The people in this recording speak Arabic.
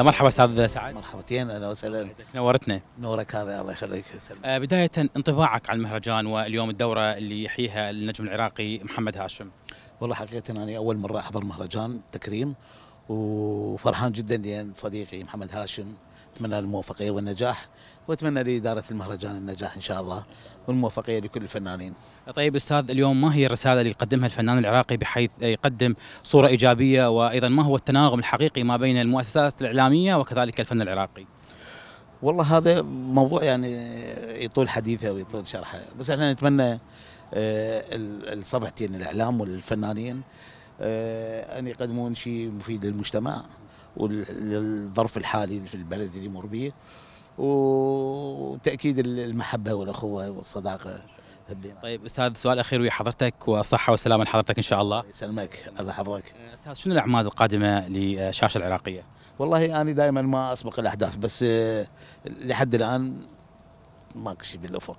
مرحبا استاذ سعد مرحبتين اهلا وسهلا نورتنا نورك هذا الله يخليك أه بدايه انطباعك عن المهرجان واليوم الدوره اللي يحييها النجم العراقي محمد هاشم والله حقيقه إن انا اول مره احضر مهرجان تكريم وفرحان جدا لان يعني صديقي محمد هاشم اتمنى الموفقيه والنجاح واتمنى لاداره المهرجان النجاح ان شاء الله والموفقيه لكل الفنانين. طيب استاذ اليوم ما هي الرساله اللي يقدمها الفنان العراقي بحيث يقدم صوره ايجابيه وايضا ما هو التناغم الحقيقي ما بين المؤسسات الاعلاميه وكذلك الفن العراقي؟ والله هذا موضوع يعني يطول حديثه ويطول شرحه بس احنا نتمنى آه، الصفحتين الاعلام والفنانين آه، ان يقدمون شيء مفيد للمجتمع والظرف الحالي في البلد اللي يمر به وتاكيد المحبه والاخوه والصداقه طيب استاذ سؤال اخير ويا حضرتك وصحه وسلامه لحضرتك ان شاء الله يسلمك الله يحفظك استاذ شنو الاعمال القادمه لشاشه العراقيه؟ والله انا دائما ما اسبق الاحداث بس آه، لحد الان ماكو شيء بالافق